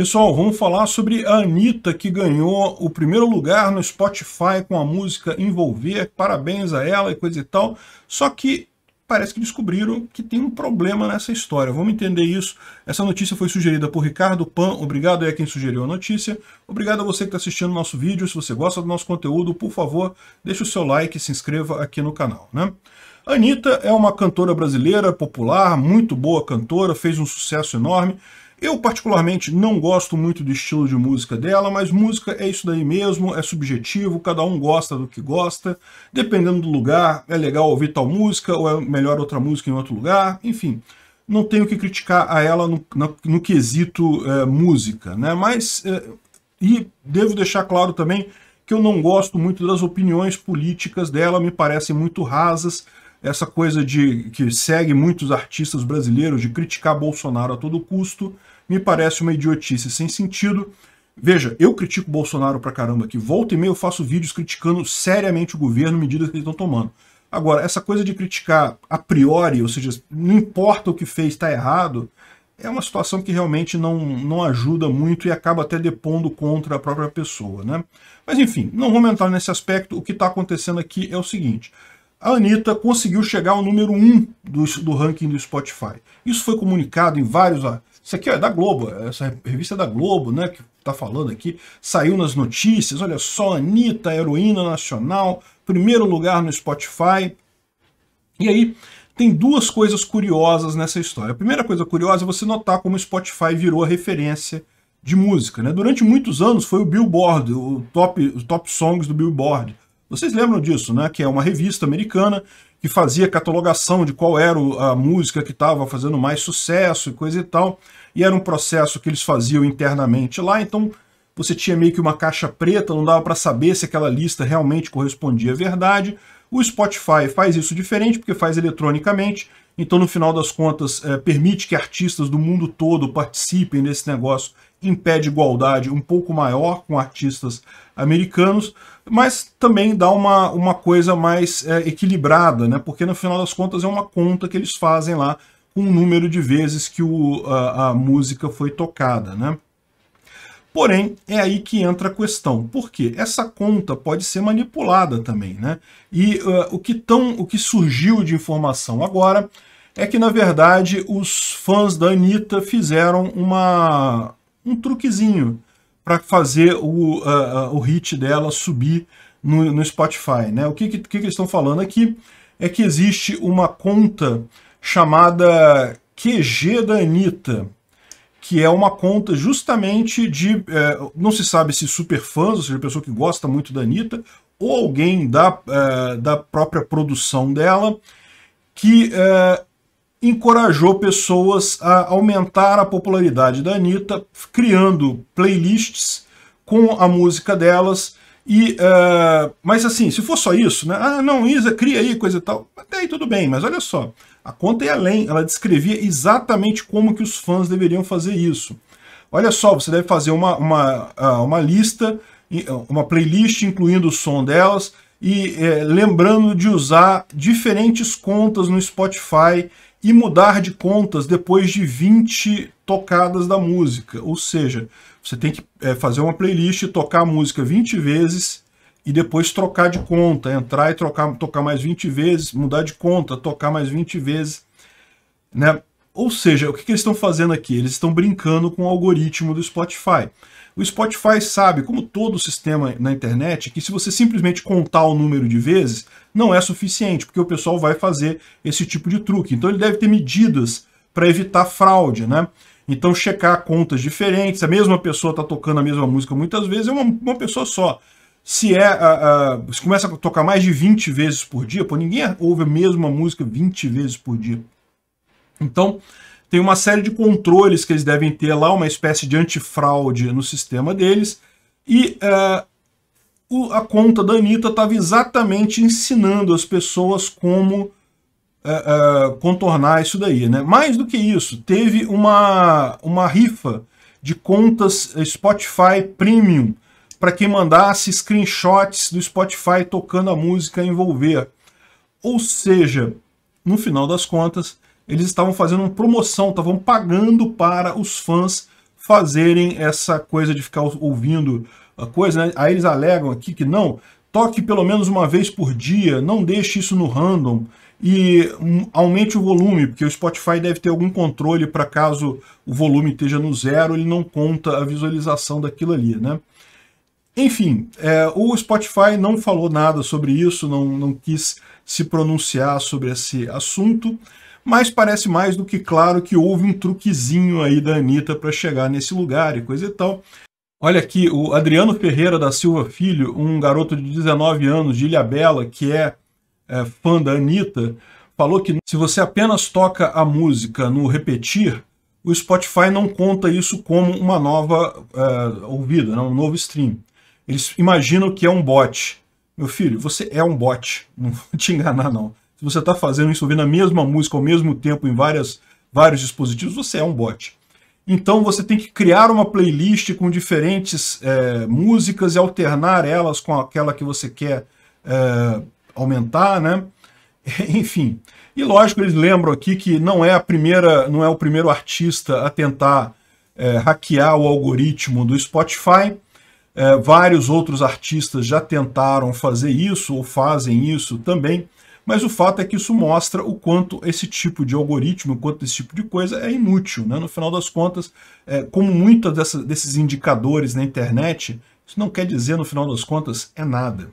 Pessoal, vamos falar sobre a Anitta, que ganhou o primeiro lugar no Spotify com a música Envolver. Parabéns a ela e coisa e tal. Só que parece que descobriram que tem um problema nessa história. Vamos entender isso. Essa notícia foi sugerida por Ricardo Pan. Obrigado é quem sugeriu a notícia. Obrigado a você que está assistindo o nosso vídeo. Se você gosta do nosso conteúdo, por favor, deixe o seu like e se inscreva aqui no canal. Né? Anitta é uma cantora brasileira popular, muito boa cantora, fez um sucesso enorme. Eu particularmente não gosto muito do estilo de música dela, mas música é isso daí mesmo, é subjetivo, cada um gosta do que gosta. Dependendo do lugar, é legal ouvir tal música ou é melhor outra música em outro lugar, enfim. Não tenho que criticar a ela no, no, no quesito é, música, né? Mas, é, e devo deixar claro também que eu não gosto muito das opiniões políticas dela, me parecem muito rasas, essa coisa de que segue muitos artistas brasileiros de criticar Bolsonaro a todo custo, me parece uma idiotice sem sentido. Veja, eu critico Bolsonaro pra caramba aqui. Volta e meia eu faço vídeos criticando seriamente o governo, medidas que eles estão tomando. Agora, essa coisa de criticar a priori, ou seja, não importa o que fez, está errado, é uma situação que realmente não, não ajuda muito e acaba até depondo contra a própria pessoa. Né? Mas enfim, não vou entrar nesse aspecto. O que está acontecendo aqui é o seguinte a Anitta conseguiu chegar ao número 1 um do, do, ranking do Spotify. Isso foi comunicado em vários... Isso aqui ó, é da Globo, é, essa revista é da Globo, né, que está falando aqui. Saiu nas notícias, olha só, Anitta, heroína nacional, primeiro lugar no Spotify. E aí, tem duas coisas curiosas nessa história. A primeira coisa curiosa é você notar como o Spotify virou a referência de música. Né? Durante muitos anos foi o Billboard, o top, o top songs do Billboard. Vocês lembram disso, né? Que é uma revista americana que fazia catalogação de qual era a música que estava fazendo mais sucesso e coisa e tal. E era um processo que eles faziam internamente lá, então você tinha meio que uma caixa preta, não dava para saber se aquela lista realmente correspondia à verdade. O Spotify faz isso diferente, porque faz eletronicamente, então, no final das contas, é, permite que artistas do mundo todo participem desse negócio, impede igualdade um pouco maior com artistas americanos, mas também dá uma, uma coisa mais é, equilibrada, né? porque no final das contas é uma conta que eles fazem lá com o número de vezes que o, a, a música foi tocada. Né? Porém, é aí que entra a questão. porque Essa conta pode ser manipulada também, né? E uh, o, que tão, o que surgiu de informação agora é que, na verdade, os fãs da Anitta fizeram uma, um truquezinho para fazer o, uh, uh, o hit dela subir no, no Spotify, né? O que, que, que eles estão falando aqui é que existe uma conta chamada QG da Anitta, que é uma conta justamente de, é, não se sabe se superfãs, ou seja, pessoa que gosta muito da Anitta, ou alguém da, é, da própria produção dela, que é, encorajou pessoas a aumentar a popularidade da Anitta, criando playlists com a música delas, e, é, mas assim, se for só isso, né? Ah, não, Isa, cria aí, coisa e tal. Até aí tudo bem, mas olha só. A conta ia além, ela descrevia exatamente como que os fãs deveriam fazer isso. Olha só, você deve fazer uma, uma, ah, uma lista, ah, uma playlist incluindo o som delas e é, lembrando de usar diferentes contas no Spotify e mudar de contas depois de 20 tocadas da música. Ou seja, você tem que é, fazer uma playlist e tocar a música 20 vezes e depois trocar de conta, entrar e trocar, tocar mais 20 vezes, mudar de conta, tocar mais 20 vezes, né? Ou seja, o que, que eles estão fazendo aqui? Eles estão brincando com o algoritmo do Spotify. O Spotify sabe, como todo sistema na internet, que se você simplesmente contar o número de vezes, não é suficiente, porque o pessoal vai fazer esse tipo de truque. Então ele deve ter medidas para evitar fraude, né? Então checar contas diferentes, a mesma pessoa está tocando a mesma música muitas vezes, é uma, uma pessoa só se é. Uh, uh, se começa a tocar mais de 20 vezes por dia, pô, ninguém ouve a mesma música 20 vezes por dia. Então, tem uma série de controles que eles devem ter lá, uma espécie de antifraude no sistema deles. E uh, o, a conta da Anitta estava exatamente ensinando as pessoas como contornar isso daí. Né? Mais do que isso, teve uma, uma rifa de contas Spotify Premium para quem mandasse screenshots do Spotify tocando a música envolver. Ou seja, no final das contas, eles estavam fazendo uma promoção, estavam pagando para os fãs fazerem essa coisa de ficar ouvindo a coisa, né? Aí eles alegam aqui que não, toque pelo menos uma vez por dia, não deixe isso no random e hum, aumente o volume, porque o Spotify deve ter algum controle para caso o volume esteja no zero, ele não conta a visualização daquilo ali, né? Enfim, é, o Spotify não falou nada sobre isso, não, não quis se pronunciar sobre esse assunto, mas parece mais do que claro que houve um truquezinho aí da Anitta para chegar nesse lugar e coisa e tal. Olha aqui, o Adriano Ferreira da Silva Filho, um garoto de 19 anos de Ilhabela, que é, é fã da Anitta, falou que se você apenas toca a música no repetir, o Spotify não conta isso como uma nova é, ouvida, né? um novo stream. Eles imaginam que é um bot. Meu filho, você é um bot. Não vou te enganar, não. Se você está fazendo isso ouvindo a mesma música ao mesmo tempo em várias, vários dispositivos, você é um bot. Então você tem que criar uma playlist com diferentes é, músicas e alternar elas com aquela que você quer é, aumentar, né? Enfim. E lógico, eles lembram aqui que não é a primeira, não é o primeiro artista a tentar é, hackear o algoritmo do Spotify. É, vários outros artistas já tentaram fazer isso ou fazem isso também, mas o fato é que isso mostra o quanto esse tipo de algoritmo, o quanto esse tipo de coisa é inútil. Né? No final das contas, é, como muitos desses indicadores na internet, isso não quer dizer, no final das contas, é nada.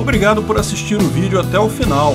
Obrigado por assistir o vídeo até o final.